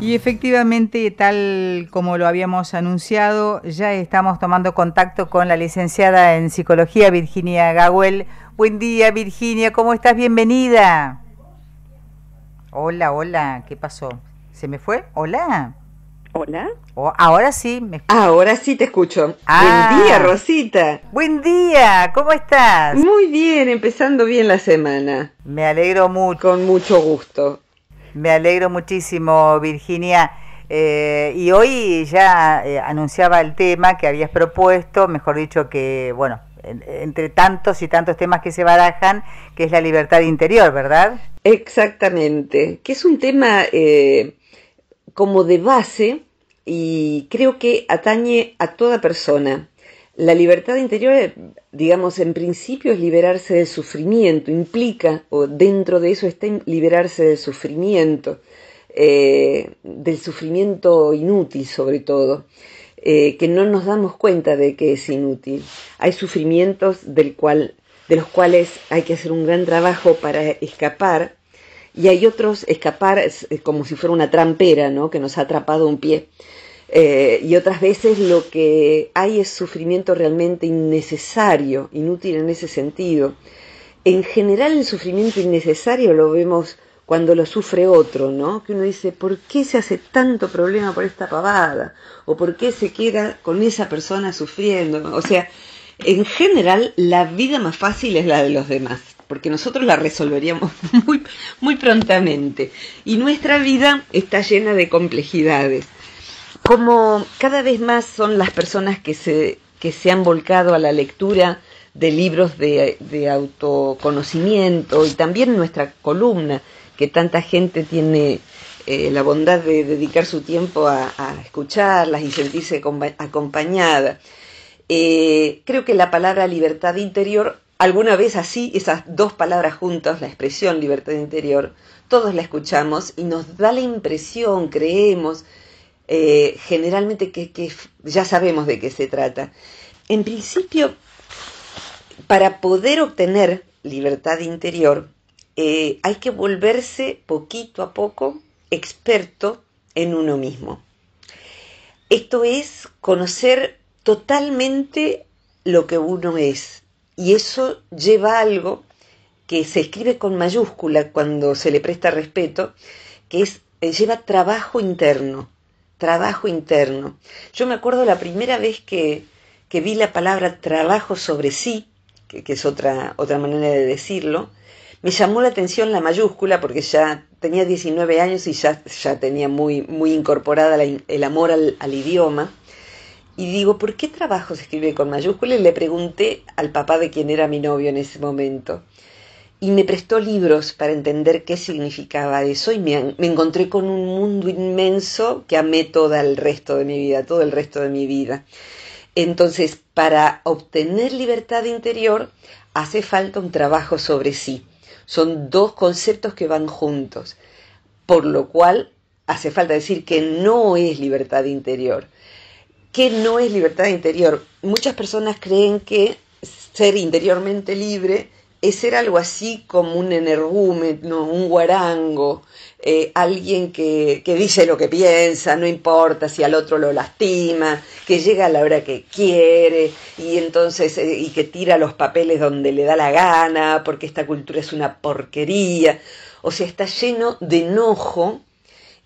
Y efectivamente, tal como lo habíamos anunciado, ya estamos tomando contacto con la licenciada en psicología Virginia Gawel. Buen día, Virginia, ¿cómo estás? Bienvenida. Hola, hola, ¿qué pasó? ¿Se me fue? Hola. Hola. Oh, ahora sí, me Ahora sí te escucho. buen ah. día, Rosita. Buen día, ¿cómo estás? Muy bien, empezando bien la semana. Me alegro mucho. Con mucho gusto. Me alegro muchísimo, Virginia. Eh, y hoy ya eh, anunciaba el tema que habías propuesto, mejor dicho que, bueno, entre tantos y tantos temas que se barajan, que es la libertad interior, ¿verdad? Exactamente, que es un tema eh, como de base y creo que atañe a toda persona. La libertad interior, eh, digamos, en principio es liberarse del sufrimiento, implica, o dentro de eso está liberarse del sufrimiento, eh, del sufrimiento inútil sobre todo, eh, que no nos damos cuenta de que es inútil. Hay sufrimientos del cual, de los cuales hay que hacer un gran trabajo para escapar, y hay otros escapar es como si fuera una trampera, ¿no? Que nos ha atrapado un pie. Eh, y otras veces lo que hay es sufrimiento realmente innecesario, inútil en ese sentido. En general el sufrimiento innecesario lo vemos cuando lo sufre otro, ¿no? Que uno dice, ¿por qué se hace tanto problema por esta pavada? ¿O por qué se queda con esa persona sufriendo? O sea, en general la vida más fácil es la de los demás, porque nosotros la resolveríamos muy, muy prontamente. Y nuestra vida está llena de complejidades como cada vez más son las personas que se, que se han volcado a la lectura de libros de, autoconocimiento y también nuestra columna, que tanta gente tiene eh, la bondad de dedicar su tiempo a, escucharlas y sentirse acompañada. Eh, creo que la palabra libertad interior, alguna vez así, esas dos palabras juntas, la expresión libertad interior, todos la escuchamos y nos da la impresión, creemos, eh, generalmente que, ya sabemos de qué se trata. En principio, para poder obtener libertad interior, eh, hay que volverse poquito a poco experto en uno mismo. Esto es conocer totalmente lo que uno es. Y eso lleva algo que se escribe con mayúscula cuando se le presta respeto, que es eh, lleva trabajo interno trabajo interno. Yo me acuerdo la primera vez que, vi la palabra trabajo sobre sí, que, es otra, otra manera de decirlo, me llamó la atención la mayúscula porque ya tenía 19 años y ya, ya tenía muy, muy incorporada el amor al, idioma. Y digo, ¿por qué trabajo se escribe con mayúscula? Y le pregunté al papá de quien era mi novio en ese momento y me prestó libros para entender qué significaba eso y me, encontré con un mundo inmenso que amé todo el resto de mi vida, todo el resto de mi vida. Entonces, para obtener libertad interior hace falta un trabajo sobre sí. Son dos conceptos que van juntos, por lo cual hace falta decir que no es libertad interior. ¿Qué no es libertad interior? Muchas personas creen que ser interiormente libre es ser algo así como un energúmeno, un guarango, eh, alguien que, dice lo que piensa, no importa si al otro lo lastima, que llega a la hora que quiere y entonces eh, y que tira los papeles donde le da la gana, porque esta cultura es una porquería. O sea, está lleno de enojo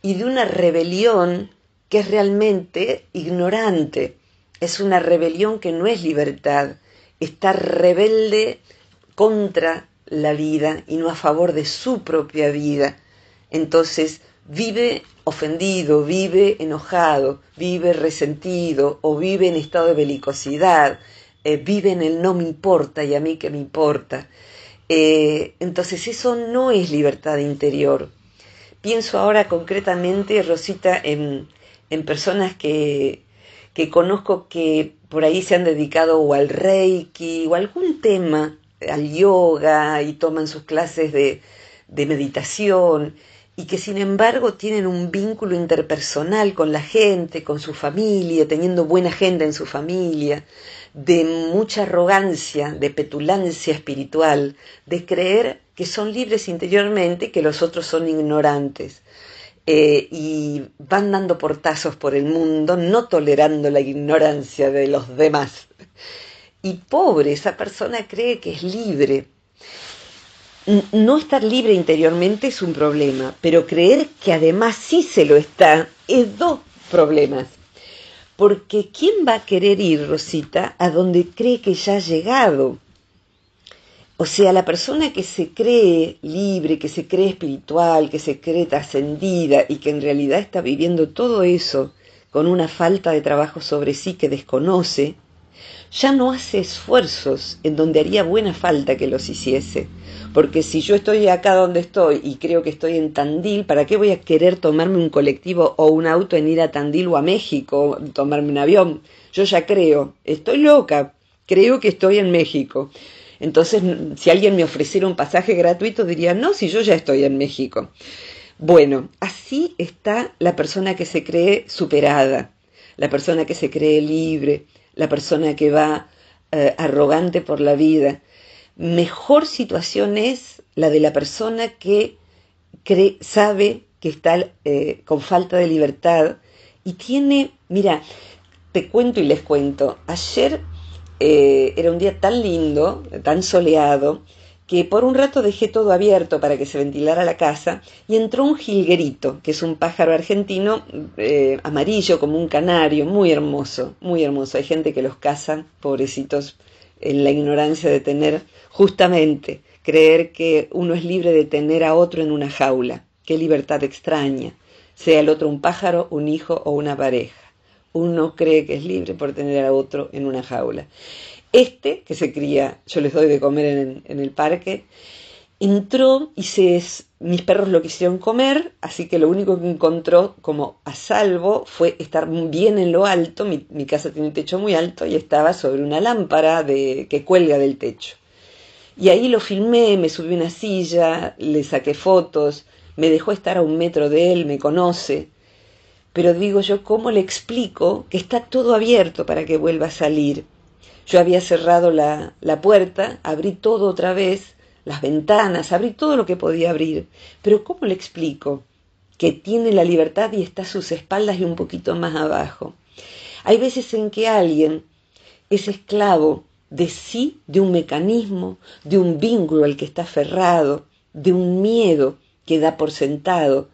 y de una rebelión que es realmente ignorante. Es una rebelión que no es libertad, está rebelde contra la vida y no a favor de su propia vida. Entonces vive ofendido, vive enojado, vive resentido o vive en estado de belicosidad, eh, vive en el no me importa y a mí que me importa. Eh, entonces eso no es libertad interior. Pienso ahora concretamente, Rosita, en, en personas que, que conozco que por ahí se han dedicado o al reiki o algún tema al yoga y toman sus clases de, meditación y que sin embargo tienen un vínculo interpersonal con la gente, con su familia, teniendo buena agenda en su familia, de mucha arrogancia, de petulancia espiritual, de creer que son libres interiormente, que los otros son ignorantes. Eh, y van dando portazos por el mundo, no tolerando la ignorancia de los demás y pobre, esa persona cree que es libre. No estar libre interiormente es un problema, pero creer que además sí se lo está es dos problemas. Porque ¿quién va a querer ir, Rosita, a donde cree que ya ha llegado? O sea, la persona que se cree libre, que se cree espiritual, que se cree trascendida y que en realidad está viviendo todo eso con una falta de trabajo sobre sí que desconoce, ya no hace esfuerzos en donde haría buena falta que los hiciese. Porque si yo estoy acá donde estoy y creo que estoy en Tandil, ¿para qué voy a querer tomarme un colectivo o un auto en ir a Tandil o a México, tomarme un avión? Yo ya creo, estoy loca, creo que estoy en México. Entonces, si alguien me ofreciera un pasaje gratuito, diría, no, si yo ya estoy en México. Bueno, así está la persona que se cree superada, la persona que se cree libre, la persona que va eh, arrogante por la vida. Mejor situación es la de la persona que sabe que está eh, con falta de libertad y tiene, mira, te cuento y les cuento, ayer eh, era un día tan lindo, tan soleado, por un rato dejé todo abierto para que se ventilara la casa y entró un jilguerito, que es un pájaro argentino eh, amarillo como un canario, muy hermoso, muy hermoso. Hay gente que los caza, pobrecitos, en la ignorancia de tener justamente creer que uno es libre de tener a otro en una jaula. Qué libertad extraña, sea el otro un pájaro, un hijo o una pareja. Uno cree que es libre por tener a otro en una jaula. Este, que se cría, yo les doy de comer en, el parque, entró y se, mis perros lo quisieron comer, así que lo único que encontró como a salvo fue estar bien en lo alto, mi, casa tiene un techo muy alto y estaba sobre una lámpara de, que cuelga del techo. Y ahí lo filmé, me subí una silla, le saqué fotos, me dejó estar a un metro de él, me conoce. Pero digo yo, ¿cómo le explico que está todo abierto para que vuelva a salir? Yo había cerrado la, la puerta, abrí todo otra vez, las ventanas, abrí todo lo que podía abrir. Pero ¿cómo le explico? que tiene la libertad y está a sus espaldas y un poquito más abajo. Hay veces en que alguien es esclavo de sí, de un mecanismo, de un vínculo al que está aferrado, de un miedo que da por sentado.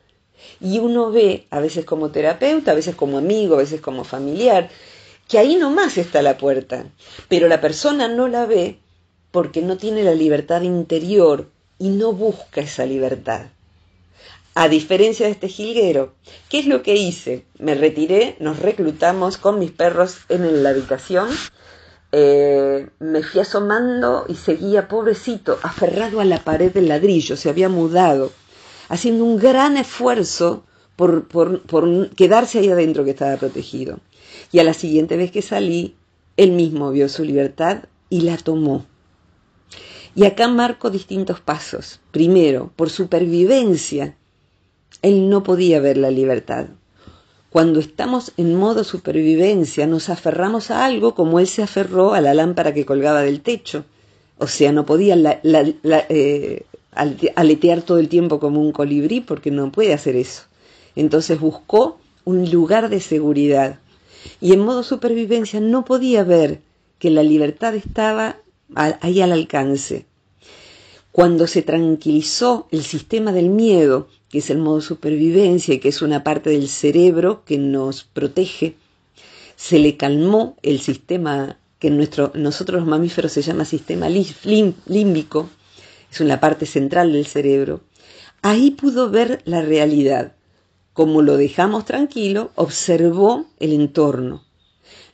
Y uno ve, a veces como terapeuta, a veces como amigo, a veces como familiar, que ahí nomás está la puerta, pero la persona no la ve porque no tiene la libertad interior y no busca esa libertad. A diferencia de este jilguero, ¿qué es lo que hice? Me retiré, nos reclutamos con mis perros en la habitación, eh, me fui asomando y seguía, pobrecito, aferrado a la pared del ladrillo, se había mudado, haciendo un gran esfuerzo por quedarse ahí adentro que estaba protegido y a la siguiente vez que salí, él mismo vio su libertad y la tomó. Y acá marco distintos pasos. Primero, por supervivencia, él no podía ver la libertad. Cuando estamos en modo supervivencia, nos aferramos a algo como él se aferró a la lámpara que colgaba del techo. O sea, no podía eh, aletear todo el tiempo como un colibrí porque no puede hacer eso. Entonces buscó un lugar de seguridad y en modo supervivencia no podía ver que la libertad estaba ahí al alcance. Cuando se tranquilizó el sistema del miedo, que es el modo supervivencia y que es una parte del cerebro que nos protege, se le calmó el sistema que en nosotros los mamíferos se llama sistema límbico, es una parte central del cerebro, ahí pudo ver la realidad como lo dejamos tranquilo, observó el entorno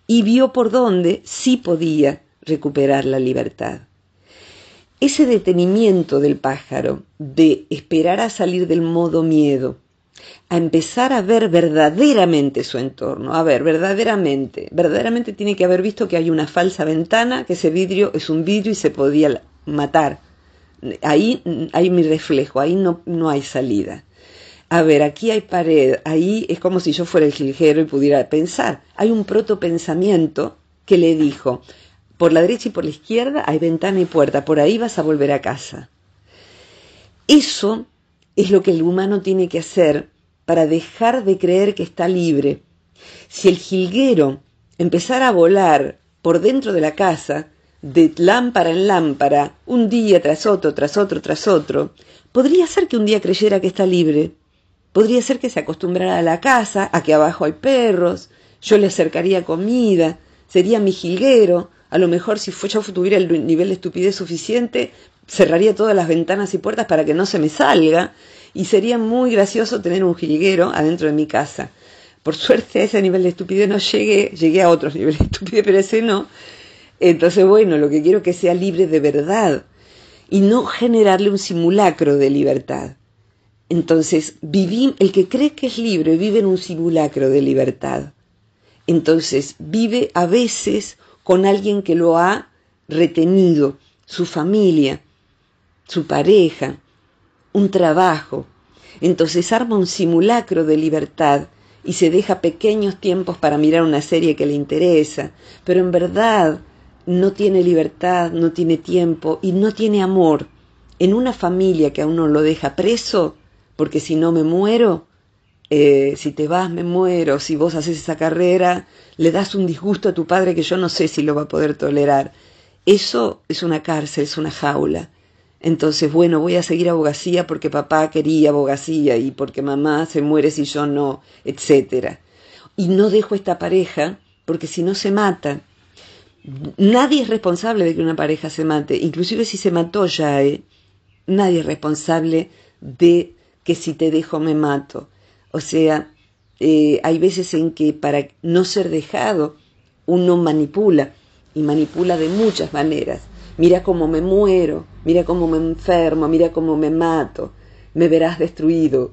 y vio por dónde sí podía recuperar la libertad. Ese detenimiento del pájaro, de esperar a salir del modo miedo, a empezar a ver verdaderamente su entorno, a ver verdaderamente, verdaderamente tiene que haber visto que hay una falsa ventana, que ese vidrio es un vidrio y se podía matar. Ahí hay mi reflejo, ahí no, no hay salida a ver, aquí hay pared, ahí es como si yo fuera el jilguero y pudiera pensar. Hay un protopensamiento que le dijo, por la derecha y por la izquierda hay ventana y puerta, por ahí vas a volver a casa. Eso es lo que el humano tiene que hacer para dejar de creer que está libre. Si el jilguero empezara a volar por dentro de la casa, de lámpara en lámpara, un día tras otro, tras otro, tras otro, podría ser que un día creyera que está libre, Podría ser que se acostumbrara a la casa, a que abajo hay perros, yo le acercaría comida, sería mi jilguero, a lo mejor si yo tuviera el nivel de estupidez suficiente, cerraría todas las ventanas y puertas para que no se me salga, y sería muy gracioso tener un jilguero adentro de mi casa. Por suerte ese nivel de estupidez no llegué, llegué a otros niveles de estupidez, pero ese no. Entonces, bueno, lo que quiero es que sea libre de verdad y no generarle un simulacro de libertad. Entonces, viví, el que cree que es libre vive en un simulacro de libertad. Entonces, vive a veces con alguien que lo ha retenido, su familia, su pareja, un trabajo. Entonces arma un simulacro de libertad y se deja pequeños tiempos para mirar una serie que le interesa, pero en verdad no tiene libertad, no tiene tiempo y no tiene amor. En una familia que a uno lo deja preso, porque si no me muero, eh, si te vas me muero, si vos haces esa carrera, le das un disgusto a tu padre que yo no sé si lo va a poder tolerar. Eso es una cárcel, es una jaula. Entonces, bueno, voy a seguir abogacía porque papá quería abogacía y porque mamá se muere si yo no, etcétera. Y no dejo esta pareja porque si no se mata. Nadie es responsable de que una pareja se mate, inclusive si se mató ya, eh, nadie es responsable de que si te dejo me mato. O sea, eh, hay veces en que para no ser dejado uno manipula y manipula de muchas maneras. Mira cómo me muero, mira cómo me enfermo, mira cómo me mato, me verás destruido.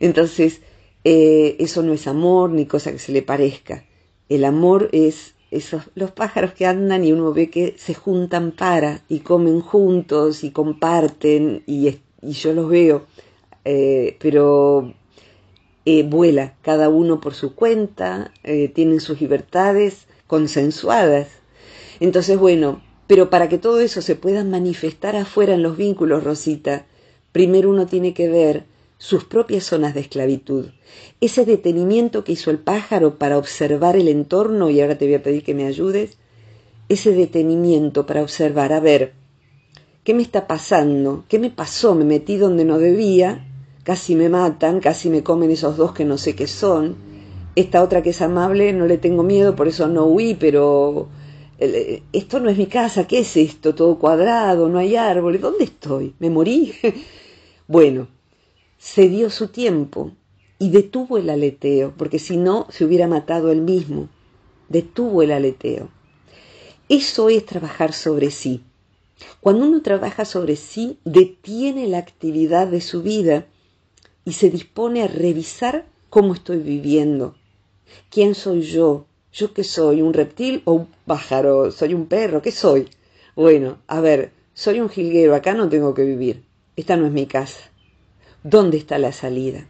Entonces, eh, eso no es amor ni cosa que se le parezca. El amor es esos, los pájaros que andan y uno ve que se juntan para y comen juntos y comparten y, y yo los veo eh, pero eh, vuela, cada uno por su cuenta, eh, tienen sus libertades consensuadas. Entonces, bueno, pero para que todo eso se pueda manifestar afuera en los vínculos, Rosita, primero uno tiene que ver sus propias zonas de esclavitud. Ese detenimiento que hizo el pájaro para observar el entorno, y ahora te voy a pedir que me ayudes, ese detenimiento para observar, a ver, ¿qué me está pasando? ¿Qué me pasó? Me metí donde no debía, Casi me matan, casi me comen esos dos que no sé qué son. Esta otra que es amable, no le tengo miedo, por eso no huí, pero eh, esto no es mi casa, ¿qué es esto? Todo cuadrado, no hay árboles, ¿dónde estoy? ¿Me morí? bueno, se dio su tiempo y detuvo el aleteo, porque si no se hubiera matado él mismo. Detuvo el aleteo. Eso es trabajar sobre sí. Cuando uno trabaja sobre sí, detiene la actividad de su vida y se dispone a revisar cómo estoy viviendo. ¿Quién soy yo? ¿Yo qué soy? ¿Un reptil o un pájaro? ¿Soy un perro? ¿Qué soy? Bueno, a ver, soy un jilguero, acá no tengo que vivir. Esta no es mi casa. ¿Dónde está la salida?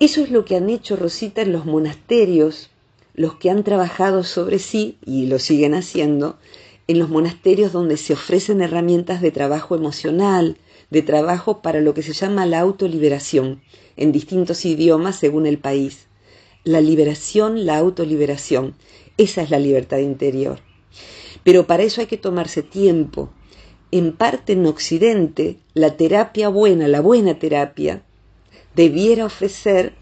Eso es lo que han hecho Rosita en los monasterios, los que han trabajado sobre sí, y lo siguen haciendo, en los monasterios donde se ofrecen herramientas de trabajo emocional, de trabajo para lo que se llama la autoliberación, en distintos idiomas según el país. La liberación, la autoliberación, esa es la libertad interior. Pero para eso hay que tomarse tiempo. En parte en Occidente, la terapia buena, la buena terapia, debiera ofrecer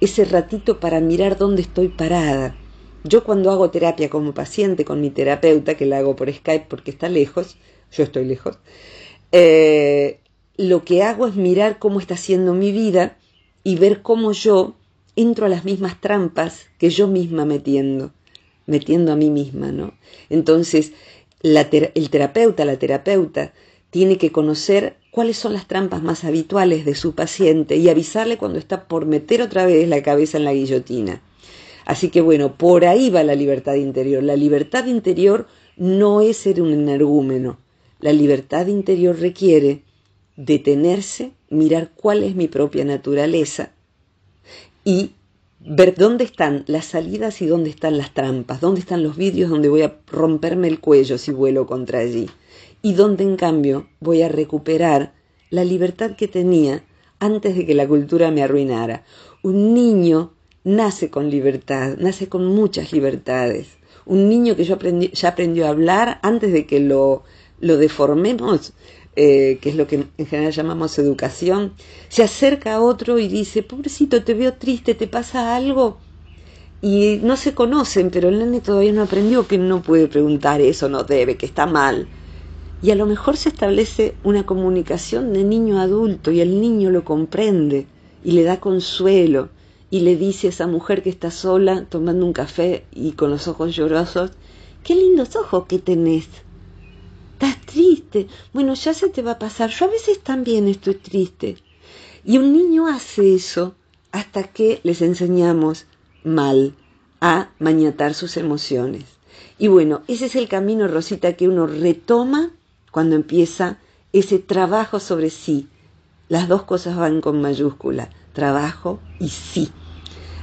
ese ratito para mirar dónde estoy parada. Yo cuando hago terapia como paciente con mi terapeuta, que la hago por Skype porque está lejos, yo estoy lejos, eh, lo que hago es mirar cómo está siendo mi vida y ver cómo yo entro a las mismas trampas que yo misma metiendo, metiendo a mí misma, ¿no? Entonces, el terapeuta, la terapeuta, tiene que conocer cuáles son las trampas más habituales de su paciente y avisarle cuando está por meter otra vez la cabeza en la guillotina. Así que bueno, por ahí va la libertad interior. La libertad interior no es ser un energúmeno, la libertad interior requiere detenerse, mirar cuál es mi propia naturaleza y ver dónde están las salidas y dónde están las trampas, dónde están los vidrios donde voy a romperme el cuello si vuelo contra allí y dónde en cambio voy a recuperar la libertad que tenía antes de que la cultura me arruinara. Un niño nace con libertad, nace con muchas libertades. Un niño que yo ya aprendió a hablar antes de que lo lo deformemos, eh, que es lo que en general llamamos educación, se acerca a otro y dice, pobrecito, te veo triste, te pasa algo. Y no se conocen, pero el nene todavía no aprendió que no puede preguntar eso, no debe, que está mal. Y a lo mejor se establece una comunicación de niño a adulto y el niño lo comprende y le da consuelo y le dice a esa mujer que está sola tomando un café y con los ojos llorosos, qué lindos ojos que tenés estás triste, bueno, ya se te va a pasar, yo a veces también estoy triste. Y un niño hace eso hasta que les enseñamos mal a mañatar sus emociones. Y bueno, ese es el camino, Rosita, que uno retoma cuando empieza ese trabajo sobre sí. Las dos cosas van con mayúscula, trabajo y sí.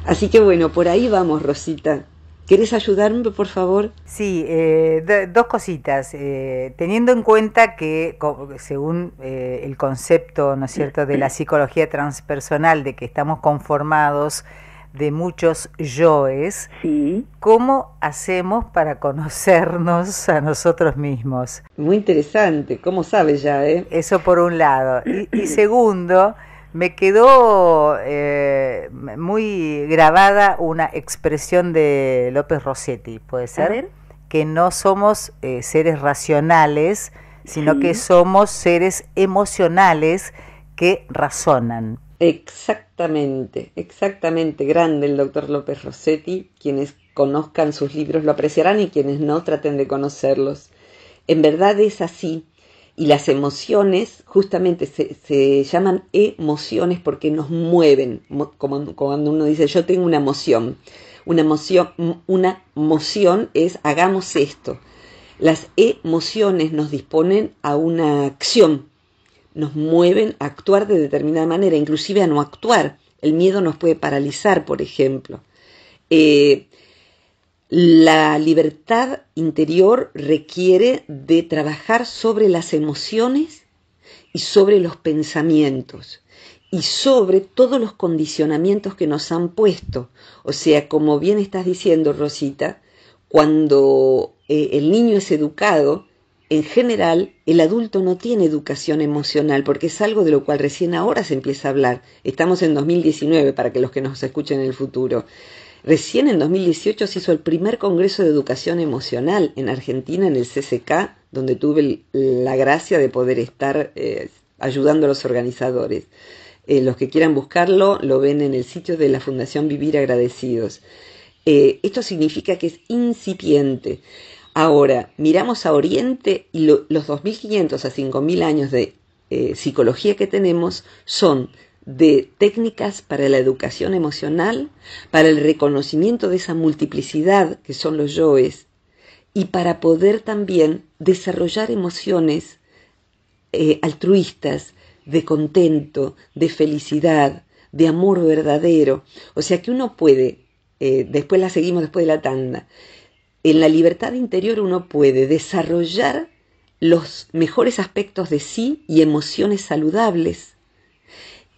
Así que bueno, por ahí vamos, Rosita. Quieres ayudarme, por favor? Sí, eh, dos cositas. Eh, teniendo en cuenta que, según eh, el concepto, ¿no es cierto?, de la psicología transpersonal, de que estamos conformados de muchos yoes, sí. ¿cómo hacemos para conocernos a nosotros mismos? Muy interesante, ¿cómo sabes ya, eh? Eso por un lado. y segundo, me quedó eh, muy grabada una expresión de López Rossetti, puede ser, que no somos eh, seres racionales, sino que somos seres emocionales que razonan. Exactamente, exactamente, grande el doctor López Rossetti, quienes conozcan sus libros lo apreciarán y quienes no traten de conocerlos. En verdad es así y las emociones justamente se, llaman emociones porque nos mueven, como cuando uno dice yo tengo una emoción. Una emoción, una emoción es hagamos esto. Las emociones nos disponen a una acción, nos mueven a actuar de determinada manera, inclusive a no actuar. El miedo nos puede paralizar, por ejemplo. Eh, la libertad interior requiere de trabajar sobre las emociones y sobre los pensamientos y sobre todos los condicionamientos que nos han puesto. O sea, como bien estás diciendo, Rosita, cuando eh, el niño es educado, en general el adulto no tiene educación emocional porque es algo de lo cual recién ahora se empieza a hablar. Estamos en 2019 para que los que nos escuchen en el futuro. Recién en 2018 se hizo el primer Congreso de Educación Emocional en Argentina, en el CCK, donde tuve la gracia de poder estar eh, ayudando a los organizadores. Eh, los que quieran buscarlo lo ven en el sitio de la Fundación Vivir Agradecidos. Eh, esto significa que es incipiente. Ahora, miramos a Oriente y los 2.500 a 5.000 años de psicología que tenemos son de técnicas para la educación emocional, para el reconocimiento de esa multiplicidad que son los yoes y para poder también desarrollar emociones eh, altruistas de contento, de felicidad, de amor verdadero. O sea que uno puede, eh, después la seguimos después de la tanda, en la libertad interior uno puede desarrollar los mejores aspectos de sí y emociones saludables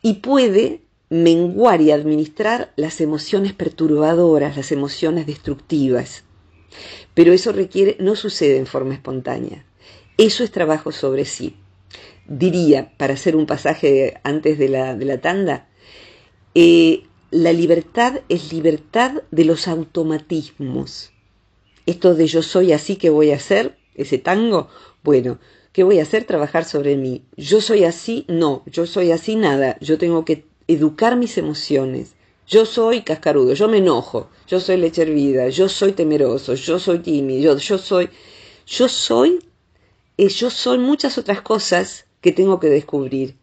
y puede menguar y administrar las emociones perturbadoras, las emociones destructivas. Pero eso requiere, no sucede en forma espontánea. Eso es trabajo sobre sí. Diría, para hacer un pasaje antes de la, de la tanda, eh, la libertad es libertad de los automatismos. Esto de yo soy así que voy a hacer, ese tango, bueno, voy a hacer? Trabajar sobre mí. Yo soy así, no, yo soy así nada. Yo tengo que educar mis emociones. Yo soy cascarudo, yo me enojo, yo soy leche hervida, yo soy temeroso, yo soy tímido, yo, yo soy. Yo soy. Eh, yo soy muchas otras cosas que tengo que descubrir.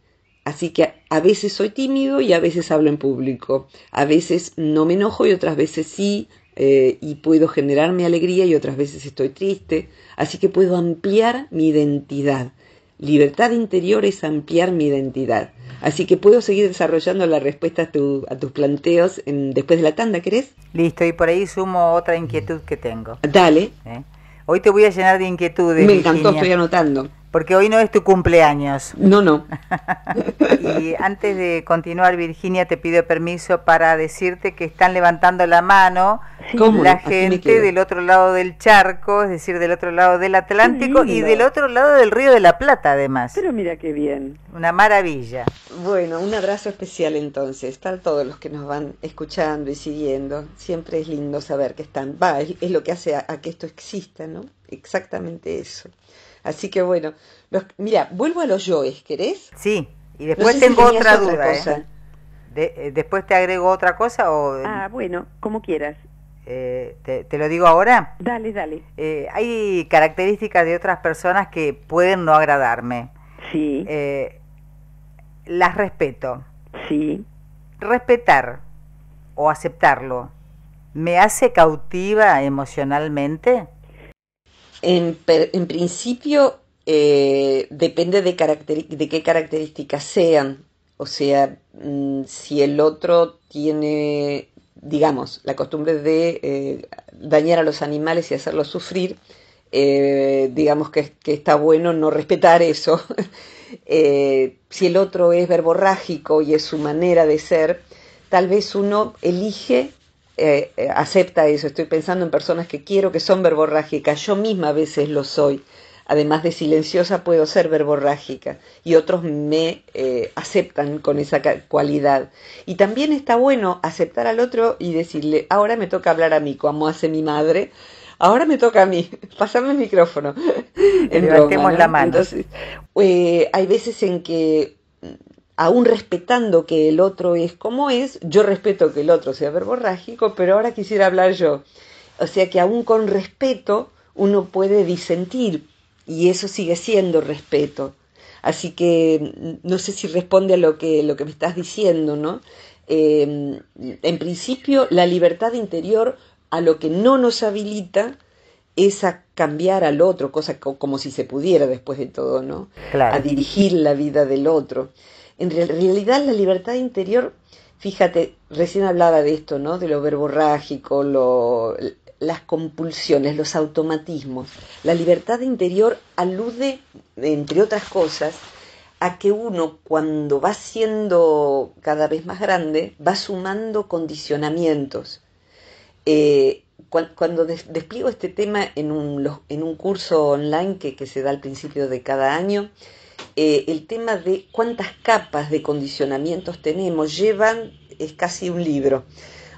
Así que a veces soy tímido y a veces hablo en público. A veces no me enojo y otras veces sí. Eh, y puedo generarme alegría y otras veces estoy triste, así que puedo ampliar mi identidad. Libertad interior es ampliar mi identidad. Así que puedo seguir desarrollando la respuesta a, tu, tus planteos después de la tanda, ¿querés? Listo, y por ahí sumo otra inquietud que tengo. Dale. ¿Eh? Hoy te voy a llenar de inquietudes. Me encantó, estoy anotando porque hoy no es tu cumpleaños. No, no. y antes de continuar, Virginia, te pido permiso para decirte que están levantando la mano la gente del otro lado del charco, es decir, del otro lado del Atlántico y del otro lado del Río de la Plata, además. Pero mira qué bien. Una maravilla. Bueno, un abrazo especial entonces para todos los que nos van escuchando y siguiendo. Siempre es lindo saber que están. Va, es, lo que hace a que esto exista, ¿no? Exactamente eso. Así que bueno, mira, vuelvo a los yoes, ¿querés? Sí, y después tengo otra duda. ¿eh? eh. después te agrego otra cosa o... Eh, ah, bueno, como quieras. Eh, te, te, lo digo ahora. Dale, dale. hay características de otras personas que pueden no agradarme. Sí. las respeto. Sí. Respetar o aceptarlo me hace cautiva emocionalmente en, en principio eh, depende de, de, qué características sean. O sea, mm, si el otro tiene, digamos, la costumbre de eh, dañar a los animales y hacerlos sufrir, eh, digamos que, que, está bueno no respetar eso. si el otro es verborrágico y es su manera de ser, tal vez uno elige eh, eh, acepta eso. Estoy pensando en personas que quiero que son verborrágicas. Yo misma a veces lo soy. Además de silenciosa, puedo ser verborrágica y otros me eh, aceptan con esa cualidad. Y también está bueno aceptar al otro y decirle, ahora me toca hablar a mí, como hace mi madre, ahora me toca a mí, pasame el micrófono. le la mano. hay veces en que aún respetando que el otro es como es, yo respeto que el otro sea verborrágico, pero ahora quisiera hablar yo. O sea que aún con respeto uno puede disentir y eso sigue siendo respeto. Así que mm, no sé si responde a lo que, lo que me estás diciendo, ¿no? Em, en principio, la libertad interior a lo que no nos habilita es a cambiar al otro, cosa como si se pudiera después de todo, ¿no? A dirigir la vida del otro. En realidad la libertad interior, fíjate, recién hablaba de esto, ¿no? De lo verborrágico, las compulsiones, los automatismos. La libertad interior alude, entre otras cosas, a que uno cuando va siendo cada vez más grande va sumando condicionamientos. Eh, cuando despliego este tema en un, en un curso online que, se da al principio de cada año, eh, el tema de cuántas capas de condicionamientos tenemos llevan, es casi un libro.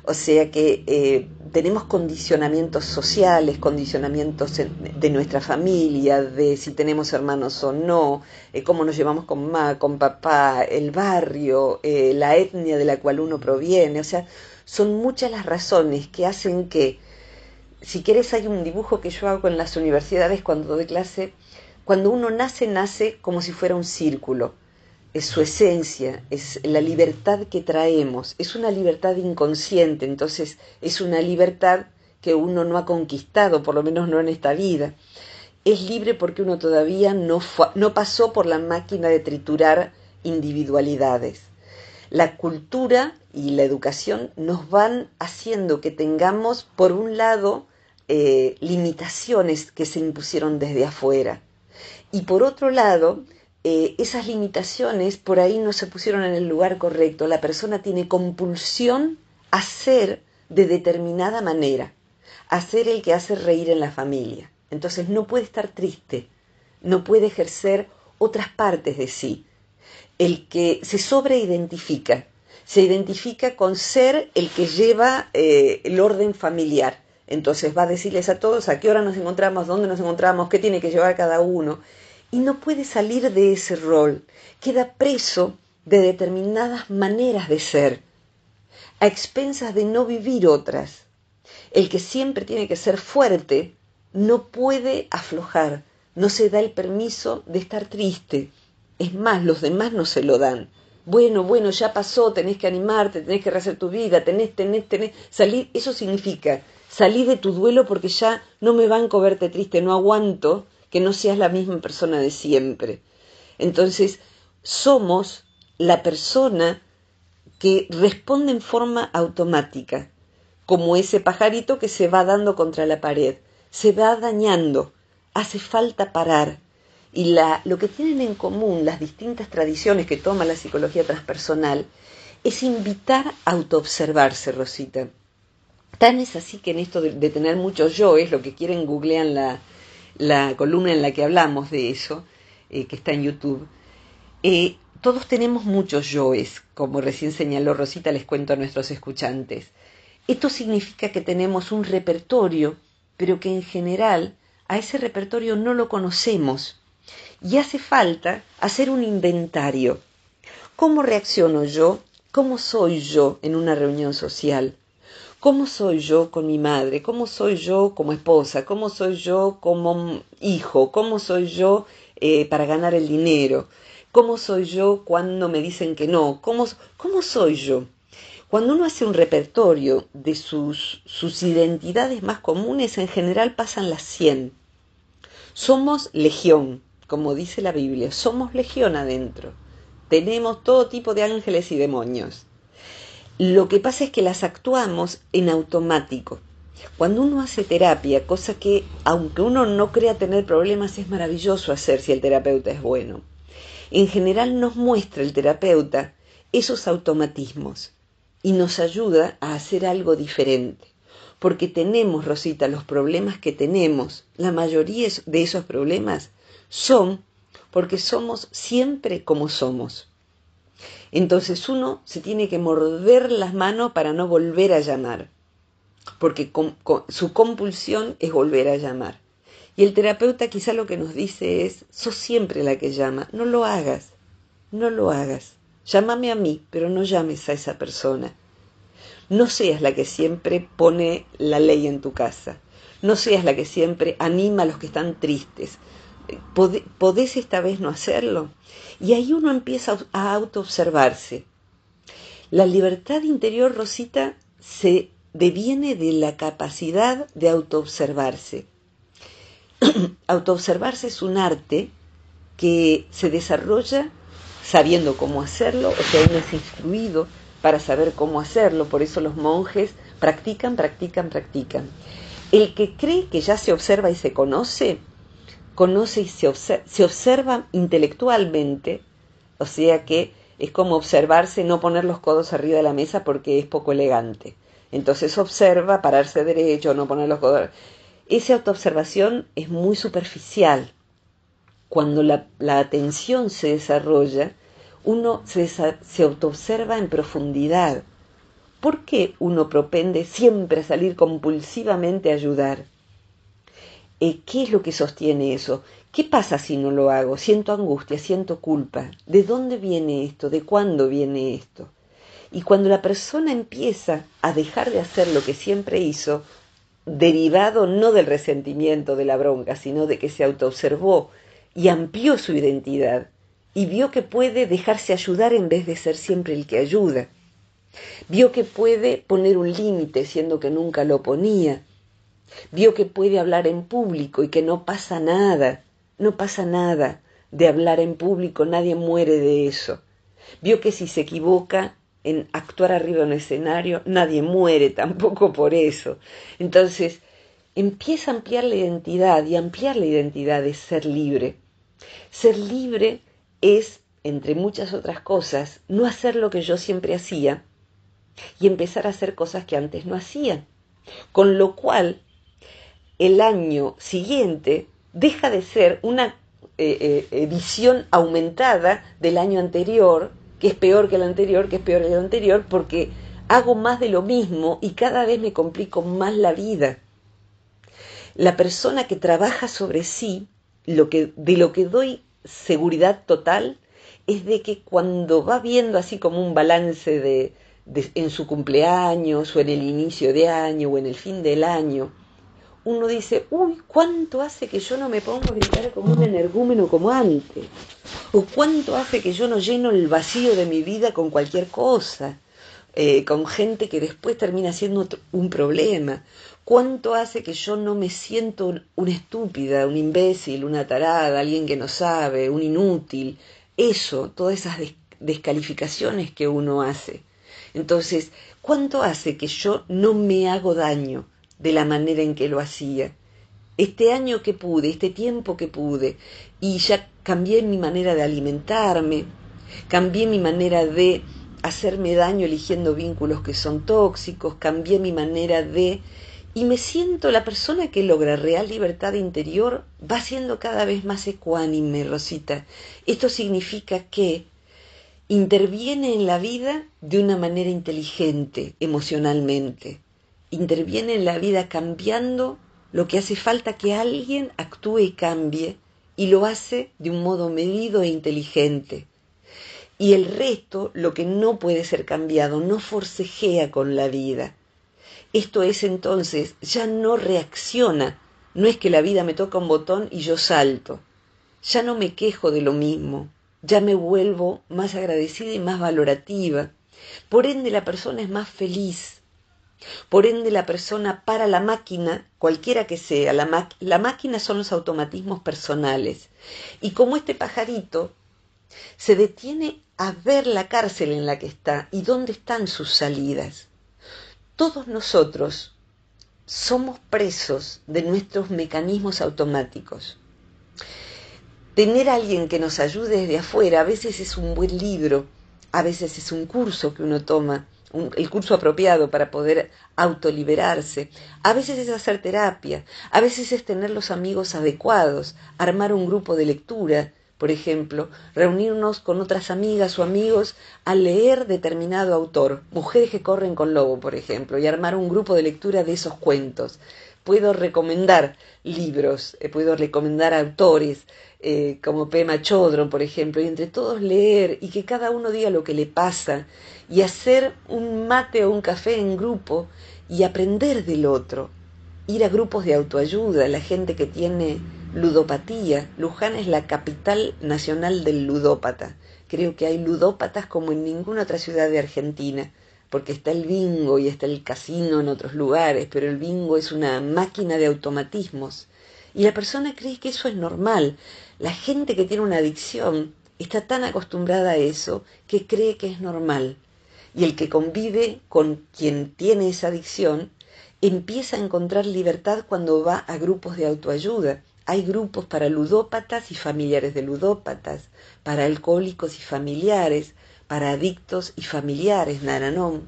O sea que eh, tenemos condicionamientos sociales, condicionamientos de nuestra familia, de si tenemos hermanos o no, eh, cómo nos llevamos con mamá, con papá, el barrio, la etnia de la cual uno proviene. O sea, son muchas las razones que hacen que, si quieres, hay un dibujo que yo hago en las universidades cuando doy clase cuando uno nace, nace como si fuera un círculo. Es su esencia, es la libertad que traemos, es una libertad inconsciente, entonces es una libertad que uno no ha conquistado, por lo menos no en esta vida. Es libre porque uno todavía no, pasó por la máquina de triturar individualidades. La cultura y la educación nos van haciendo que tengamos, por un lado, eh, limitaciones que se impusieron desde afuera y por otro lado, eh, esas limitaciones por ahí no se pusieron en el lugar correcto. La persona tiene compulsión a ser de determinada manera, a ser el que hace reír en la familia. Entonces no puede estar triste, no puede ejercer otras partes de sí. El que se sobreidentifica, se identifica con ser el que lleva eh, el orden familiar entonces va a decirles a todos a qué hora nos encontramos, dónde nos encontramos, qué tiene que llevar cada uno. Y no puede salir de ese rol. Queda preso de determinadas maneras de ser, a expensas de no vivir otras. El que siempre tiene que ser fuerte no puede aflojar, no se da el permiso de estar triste. Es más, los demás no se lo dan. Bueno, bueno, ya pasó, tenés que animarte, tenés que rehacer tu vida, tenés, tenés, tenés, salir. Eso significa salí de tu duelo porque ya no me a verte triste, no aguanto que no seas la misma persona de siempre. Entonces, somos la persona que responde en forma automática, como ese pajarito que se va dando contra la pared, se va dañando, hace falta parar. Y la, lo que tienen en común las distintas tradiciones que toma la psicología transpersonal es invitar a autoobservarse, Rosita. Tan es así que en esto de, tener muchos yoes, lo que quieren googlean la, columna en la que hablamos de eso, eh, que está en YouTube. Eh, todos tenemos muchos yoes, como recién señaló Rosita, les cuento a nuestros escuchantes. Esto significa que tenemos un repertorio, pero que en general a ese repertorio no lo conocemos. Y hace falta hacer un inventario. ¿Cómo reacciono yo? ¿Cómo soy yo en una reunión social? ¿Cómo soy yo con mi madre? ¿Cómo soy yo como esposa? ¿Cómo soy yo como hijo? ¿Cómo soy yo eh, para ganar el dinero? ¿Cómo soy yo cuando me dicen que no? ¿Cómo, cómo soy yo? Cuando uno hace un repertorio de sus, sus identidades más comunes, en general pasan las 100. Somos legión, como dice la Biblia, somos legión adentro. Tenemos todo tipo de ángeles y demonios. Lo que pasa es que las actuamos en automático. Cuando uno hace terapia, cosa que aunque uno no crea tener problemas, es maravilloso hacer si el terapeuta es bueno. En general nos muestra el terapeuta esos automatismos y nos ayuda a hacer algo diferente. Porque tenemos, Rosita, los problemas que tenemos, la mayoría de esos problemas son porque somos siempre como somos. Entonces uno se tiene que morder las manos para no volver a llamar, porque su compulsión es volver a llamar. Y el terapeuta quizá lo que nos dice es, sos siempre la que llama, no lo hagas, no lo hagas. Llámame a mí, pero no llames a esa persona. No seas la que siempre pone la ley en tu casa. No seas la que siempre anima a los que están tristes. ¿podés esta vez no hacerlo? Y ahí uno empieza a autoobservarse. La libertad interior, Rosita, se deviene de la capacidad de autoobservarse. autoobservarse es un arte que se desarrolla sabiendo cómo hacerlo, o sea, uno es instruido para saber cómo hacerlo, por eso los monjes practican, practican, practican. El que cree que ya se observa y se conoce, conoce y se, observa, intelectualmente, o sea que es como observarse, no poner los codos arriba de la mesa porque es poco elegante. Entonces observa, pararse derecho, no poner los codos. Esa autoobservación es muy superficial. Cuando la, atención se desarrolla, uno se, se autoobserva en profundidad. ¿Por qué uno propende siempre a salir compulsivamente a ayudar? Eh, ¿qué es lo que sostiene eso? ¿Qué pasa si no lo hago? Siento angustia, siento culpa. ¿De dónde viene esto? ¿De cuándo viene esto? Y cuando la persona empieza a dejar de hacer lo que siempre hizo, derivado no del resentimiento, de la bronca, sino de que se autoobservó y amplió su identidad y vio que puede dejarse ayudar en vez de ser siempre el que ayuda. Vio que puede poner un límite siendo que nunca lo ponía. Vio que puede hablar en público y que no pasa nada, no pasa nada de hablar en público, nadie muere de eso. Vio que si se equivoca en actuar arriba en un escenario, nadie muere tampoco por eso. Entonces, empieza a ampliar la identidad y ampliar la identidad es ser libre. Ser libre es, entre muchas otras cosas, no hacer lo que yo siempre hacía y empezar a hacer cosas que antes no hacía. Con lo cual, el año siguiente deja de ser una eh, eh, edición aumentada del año anterior, que es peor que el anterior, que es peor que el anterior, porque hago más de lo mismo y cada vez me complico más la vida. La persona que trabaja sobre sí, de lo que doy seguridad total, es de que cuando va viendo así como un balance de, en su cumpleaños o en el inicio de año o en el fin del año, uno dice, uy, ¿cuánto hace que yo no me pongo a gritar como un energúmeno como antes? ¿O cuánto hace que yo no lleno el vacío de mi vida con cualquier cosa? Eh, con gente que después termina siendo un problema. ¿Cuánto hace que yo no me siento una estúpida, un imbécil, una tarada, alguien que no sabe, un inútil? Eso, todas esas descalificaciones que uno hace. Entonces, ¿cuánto hace que yo no me hago daño? de la manera en que lo hacía. Este año que pude, este tiempo que pude, y ya cambié mi manera de alimentarme, cambié mi manera de hacerme daño eligiendo vínculos que son tóxicos, cambié mi manera de... Y me siento la persona que logra real libertad interior va siendo cada vez más ecuánime, Rosita. Esto significa que interviene en la vida de una manera inteligente emocionalmente interviene en la vida cambiando lo que hace falta que alguien actúe y cambie y lo hace de un modo medido e inteligente. Y el resto, lo que no puede ser cambiado, no forcejea con la vida. Esto es entonces, ya no reacciona, no es que la vida me toca un botón y yo salto, ya no me quejo de lo mismo, ya me vuelvo más agradecida y más valorativa. Por ende la persona es más feliz, por ende, la persona para la máquina, cualquiera que sea, la, máquina son los automatismos personales. Y como este pajarito se detiene a ver la cárcel en la que está y dónde están sus salidas. Todos nosotros somos presos de nuestros mecanismos automáticos. Tener a alguien que nos ayude desde afuera a veces es un buen libro, a veces es un curso que uno toma, el curso apropiado para poder autoliberarse. A veces es hacer terapia, a veces es tener los amigos adecuados, armar un grupo de lectura, por ejemplo, reunirnos con otras amigas o amigos a leer determinado autor, Mujeres que corren con lobo, por ejemplo, y armar un grupo de lectura de esos cuentos. Puedo recomendar libros, eh, puedo recomendar autores, eh, como Pema Chodron, por ejemplo, y entre todos leer y que cada uno diga lo que le pasa y hacer un mate o un café en grupo y aprender del otro, ir a grupos de autoayuda, la gente que tiene ludopatía. Luján es la capital nacional del ludópata. Creo que hay ludópatas como en ninguna otra ciudad de Argentina, porque está el bingo y está el casino en otros lugares, pero el bingo es una máquina de automatismos y la persona cree que eso es normal. La gente que tiene una adicción está tan acostumbrada a eso que cree que es normal. Y el que convive con quien tiene esa adicción empieza a encontrar libertad cuando va a grupos de autoayuda. Hay grupos para ludópatas y familiares de ludópatas, para alcohólicos y familiares, para adictos y familiares, Naranón.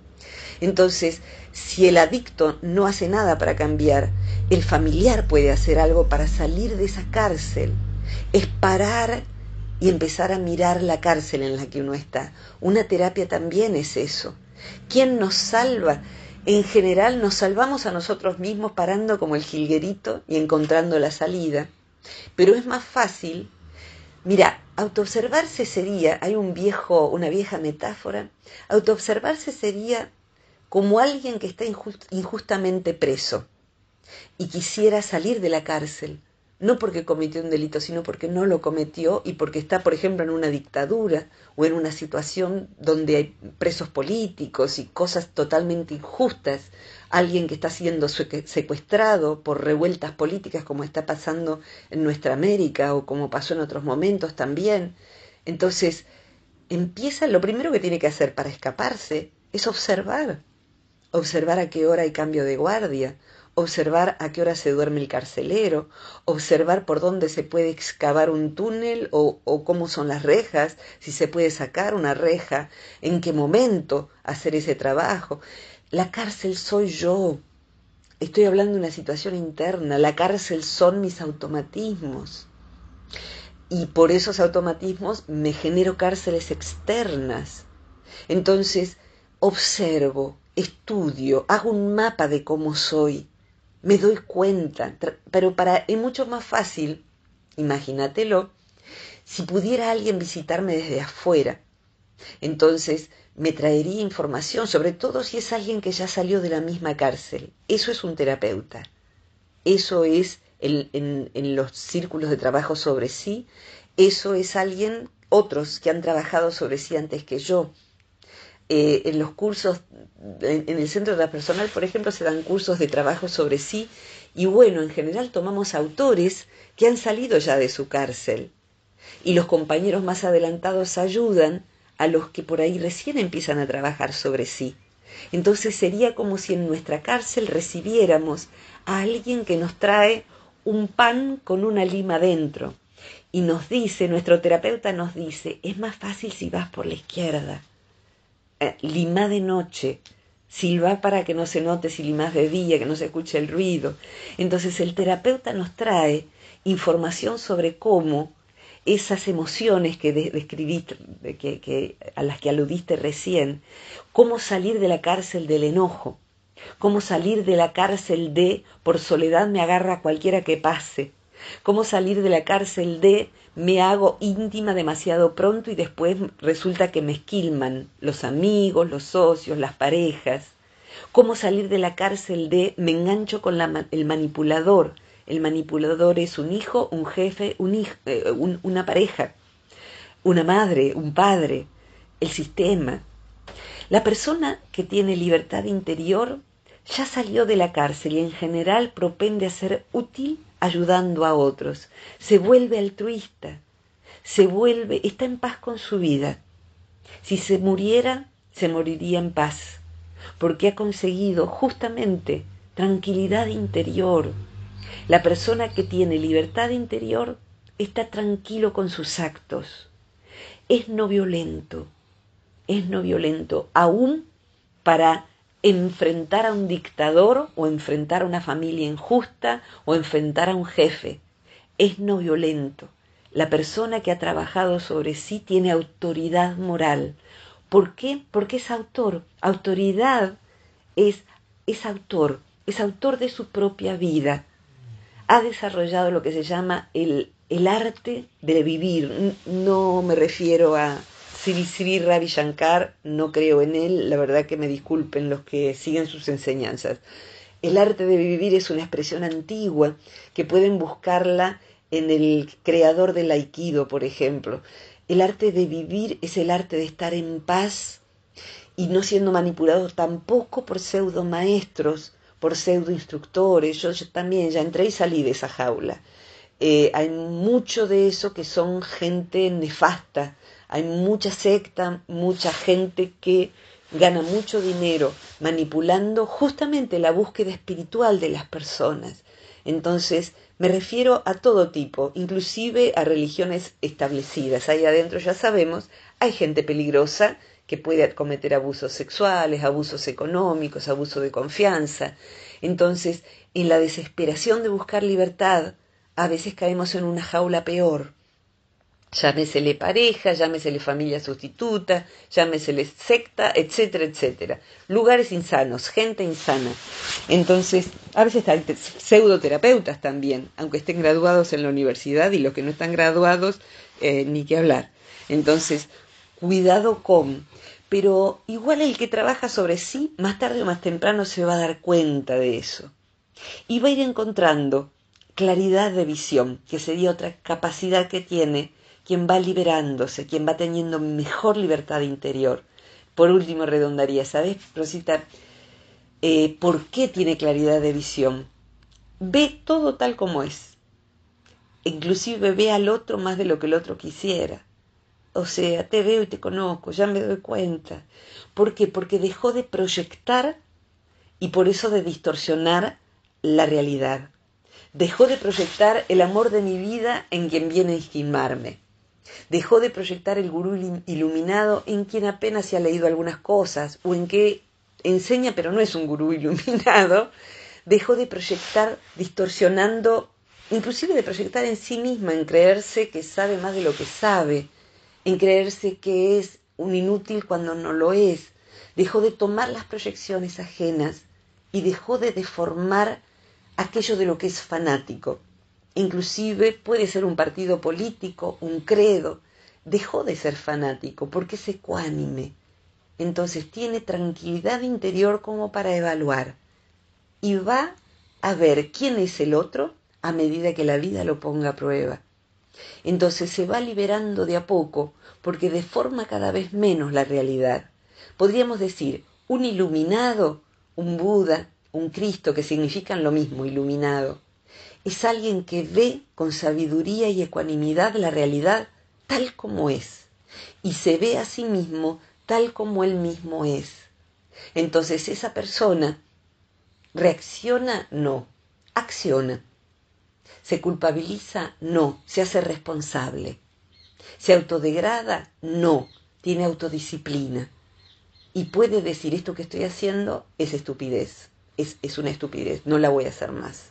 Entonces, si el adicto no hace nada para cambiar, el familiar puede hacer algo para salir de esa cárcel. Es parar y empezar a mirar la cárcel en la que uno está. Una terapia también es eso. ¿Quién nos salva? En general nos salvamos a nosotros mismos parando como el jilguerito y encontrando la salida. Pero es más fácil. Mira, autoobservarse sería, hay un viejo, una vieja metáfora, autoobservarse sería como alguien que está injustamente preso y quisiera salir de la cárcel, no porque cometió un delito, sino porque no lo cometió y porque está, por ejemplo, en una dictadura o en una situación donde hay presos políticos y cosas totalmente injustas, alguien que está siendo secuestrado por revueltas políticas como está pasando en nuestra América o como pasó en otros momentos también. Entonces, empieza, lo primero que tiene que hacer para escaparse es observar observar a qué hora hay cambio de guardia, observar a qué hora se duerme el carcelero, observar por dónde se puede excavar un túnel o, cómo son las rejas, si se puede sacar una reja, en qué momento hacer ese trabajo. La cárcel soy yo. Estoy hablando de una situación interna. La cárcel son mis automatismos. Y por esos automatismos me genero cárceles externas. Entonces, observo, estudio, hago un mapa de cómo soy, me doy cuenta, pero para es mucho más fácil, imagínatelo, si pudiera alguien visitarme desde afuera. Entonces me traería información, sobre todo si es alguien que ya salió de la misma cárcel. Eso es un terapeuta. Eso es en los círculos de trabajo sobre sí. Eso es alguien, otros que han trabajado sobre sí antes que yo. Eh, en los cursos, en, en el centro de la personal, por ejemplo, se dan cursos de trabajo sobre sí y bueno, en general tomamos autores que han salido ya de su cárcel y los compañeros más adelantados ayudan a los que por ahí recién empiezan a trabajar sobre sí. Entonces sería como si en nuestra cárcel recibiéramos a alguien que nos trae un pan con una lima dentro y nos dice, nuestro terapeuta nos dice, es más fácil si vas por la izquierda. Eh, limá de noche, silva para que no se note si limás de día, que no se escuche el ruido. Entonces el terapeuta nos trae información sobre cómo esas emociones que describiste, a las que aludiste recién, cómo salir de la cárcel del enojo, cómo salir de la cárcel de por soledad me agarra a cualquiera que pase, cómo salir de la cárcel de me hago íntima demasiado pronto y después resulta que me esquilman los amigos, los socios, las parejas, cómo salir de la cárcel de me engancho con el manipulador, el manipulador es un hijo, un jefe, eh, un una pareja, una madre, un padre, el sistema. La persona que tiene libertad interior ya salió de la cárcel y en general propende a ser útil ayudando a otros, se vuelve altruista, se vuelve, está en paz con su vida. Si se muriera, se moriría en paz, porque ha conseguido justamente tranquilidad interior. La persona que tiene libertad interior está tranquilo con sus actos. Es no violento, es no violento, aún para enfrentar a un dictador o enfrentar a una familia injusta o enfrentar a un jefe. Es no violento. La persona que ha trabajado sobre sí tiene autoridad moral. ¿Por qué? Porque es autor. Autoridad es, es autor, es autor de su propia vida. Ha desarrollado lo que se llama el, el arte de vivir. No me refiero a, Siri Sri Ravi Shankar, no creo en él, la verdad que me disculpen los que siguen sus enseñanzas. El arte de vivir es una expresión antigua que pueden buscarla en el creador del aikido, por ejemplo. El arte de vivir es el arte de estar en paz y no siendo manipulado tampoco por pseudo maestros, por pseudo instructores. Yo, también ya entré y salí de esa jaula. Eh, hay mucho de eso que son gente nefasta, hay mucha secta, mucha gente que gana mucho dinero manipulando justamente la búsqueda espiritual de las personas. Entonces, me refiero a todo tipo, inclusive a religiones establecidas. Ahí adentro ya sabemos, hay gente peligrosa que puede cometer abusos sexuales, abusos económicos, abuso de confianza. Entonces, en la desesperación de buscar libertad, a veces caemos en una jaula peor, llámesele pareja, llámesele familia sustituta, llámesele secta, etcétera, etcétera. Lugares insanos, gente insana. Entonces, a veces están pseudoterapeutas también, aunque estén graduados en la universidad y los que no están graduados, eh, ni que hablar. Entonces, cuidado con. Pero igual el que trabaja sobre sí, más tarde o más temprano se va a dar cuenta de eso. Y va a ir encontrando claridad de visión, que sería otra capacidad que tiene quien va liberándose, quien va teniendo mejor libertad interior. Por último, redondaría, ¿sabes, Rosita? Eh, ¿Por qué tiene claridad de visión? Ve todo tal como es. Inclusive ve al otro más de lo que el otro quisiera. O sea, te veo y te conozco, ya me doy cuenta. ¿Por qué? Porque dejó de proyectar y por eso de distorsionar la realidad. Dejó de proyectar el amor de mi vida en quien viene a esquimarme. Dejó de proyectar el gurú iluminado en quien apenas se ha leído algunas cosas o en que enseña pero no es un gurú iluminado. Dejó de proyectar distorsionando, inclusive de proyectar en sí misma, en creerse que sabe más de lo que sabe, en creerse que es un inútil cuando no lo es. Dejó de tomar las proyecciones ajenas y dejó de deformar aquello de lo que es fanático inclusive puede ser un partido político, un credo, dejó de ser fanático porque es ecuánime. Entonces tiene tranquilidad interior como para evaluar y va a ver quién es el otro a medida que la vida lo ponga a prueba. Entonces se va liberando de a poco porque deforma cada vez menos la realidad. Podríamos decir, un iluminado, un Buda, un Cristo, que significan lo mismo, iluminado, es alguien que ve con sabiduría y ecuanimidad la realidad tal como es y se ve a sí mismo tal como él mismo es. Entonces esa persona reacciona, no, acciona. Se culpabiliza, no, se hace responsable. Se autodegrada, no, tiene autodisciplina. Y puede decir esto que estoy haciendo es estupidez, es, es una estupidez, no la voy a hacer más.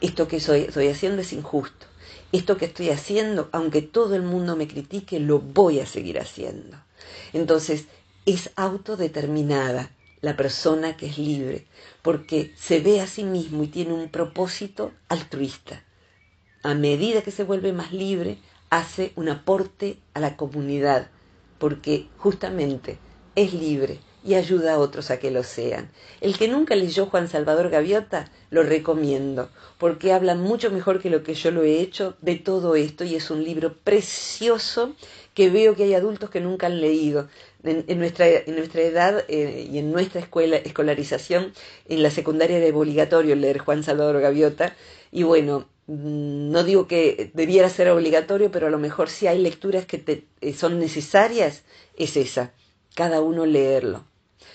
Esto que estoy haciendo es injusto. Esto que estoy haciendo, aunque todo el mundo me critique, lo voy a seguir haciendo. Entonces, es autodeterminada la persona que es libre, porque se ve a sí mismo y tiene un propósito altruista. A medida que se vuelve más libre, hace un aporte a la comunidad, porque justamente es libre, y ayuda a otros a que lo sean. El que nunca leyó Juan Salvador Gaviota, lo recomiendo, porque habla mucho mejor que lo que yo lo he hecho de todo esto y es un libro precioso que veo que hay adultos que nunca han leído. En, nuestra, nuestra, edad eh, y en nuestra escuela, escolarización, en la secundaria era obligatorio leer Juan Salvador Gaviota y bueno, mm, no digo que debiera ser obligatorio, pero a lo mejor si hay lecturas que eh, son necesarias, es esa, cada uno leerlo.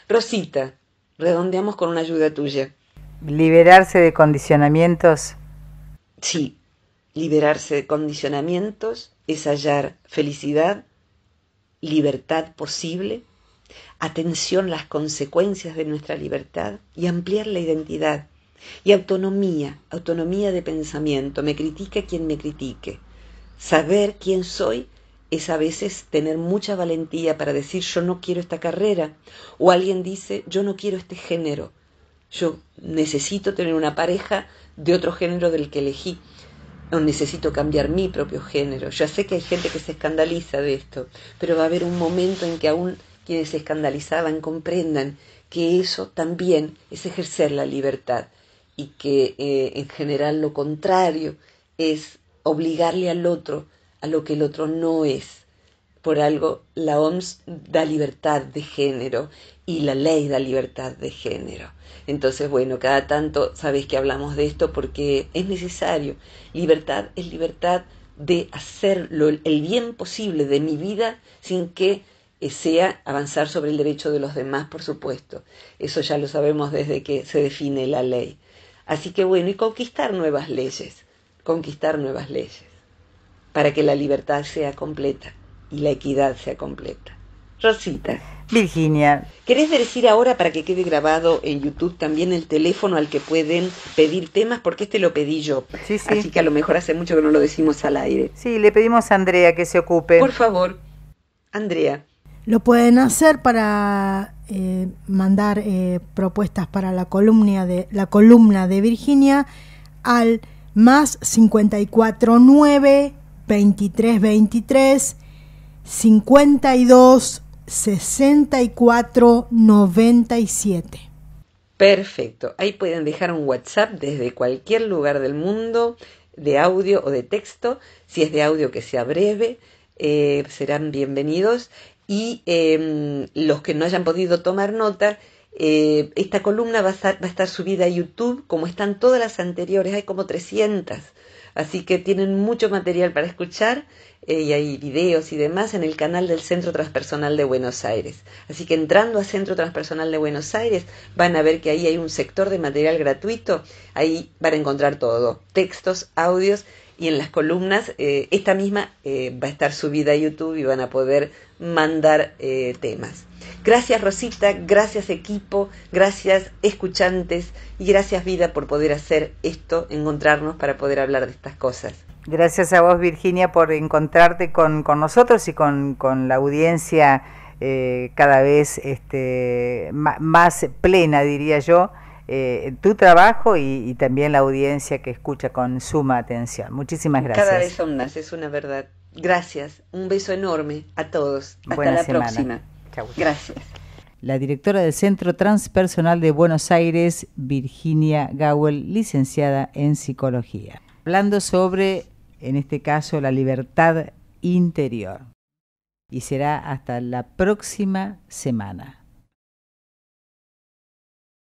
Rosita, redondeamos con una ayuda tuya. Liberarse de condicionamientos. Sí, liberarse de condicionamientos es hallar felicidad, libertad posible, atención a las consecuencias de nuestra libertad y ampliar la identidad. Y autonomía, autonomía de pensamiento, me critique quien me critique. Saber quién soy es a veces tener mucha valentía para decir yo no quiero esta carrera o alguien dice yo no quiero este género, yo necesito tener una pareja de otro género del que elegí o necesito cambiar mi propio género. Ya sé que hay gente que se escandaliza de esto, pero va a haber un momento en que aún quienes se escandalizaban comprendan que eso también es ejercer la libertad y que eh, en general lo contrario es obligarle al otro a lo que el otro no es. Por algo la OMS da libertad de género y la ley da libertad de género. Entonces, bueno, cada tanto sabéis que hablamos de esto porque es necesario. Libertad es libertad de hacer el bien posible de mi vida sin que eh, sea avanzar sobre el derecho de los demás, por supuesto. Eso ya lo sabemos desde que se define la ley. Así que bueno, y conquistar nuevas leyes, conquistar nuevas leyes para que la libertad sea completa y la equidad sea completa. Rosita. Virginia. ¿Querés decir ahora para que quede grabado en YouTube también el teléfono al que pueden pedir temas? Porque este lo pedí yo. Sí, Así que a lo mejor hace mucho que no lo decimos al aire. Sí, le pedimos a Andrea que se ocupe. Por favor, Andrea. Lo pueden hacer para eh, mandar eh, propuestas para la columna de, la columna de Virginia al más 549 23 23 52 64 97. Perfecto, ahí pueden dejar un WhatsApp desde cualquier lugar del mundo, de audio o de texto, si es de audio que sea breve, eh, serán bienvenidos y em, los que no hayan podido tomar nota, eh, esta columna va a, estar, va a, estar, subida a YouTube, como están todas las anteriores, hay como 300 Así que tienen mucho material para escuchar eh, y hay videos y demás en el canal del Centro Transpersonal de Buenos Aires. Así que entrando a Centro Transpersonal de Buenos Aires van a ver que ahí hay un sector de material gratuito, ahí van a encontrar todo, textos, audios y en las columnas eh, esta misma eh, va a estar subida a YouTube y van a poder mandar temas. Gracias Rosita, gracias equipo, gracias escuchantes y gracias vida por poder hacer esto, encontrarnos para poder hablar de estas cosas. Gracias a vos Virginia por encontrarte con, nosotros y con, la audiencia eh, cada vez este, más plena, diría yo. Eh, tu trabajo y, también la audiencia que escucha con suma atención. Muchísimas gracias. Cada vez son más, es una verdad. Gracias. Un beso enorme a todos. Hasta la próxima. Gracias. La directora del Centro Transpersonal de Buenos Aires, Virginia Gowell, licenciada en psicología. Hablando sobre, en este caso, la libertad interior. Y será hasta la próxima semana.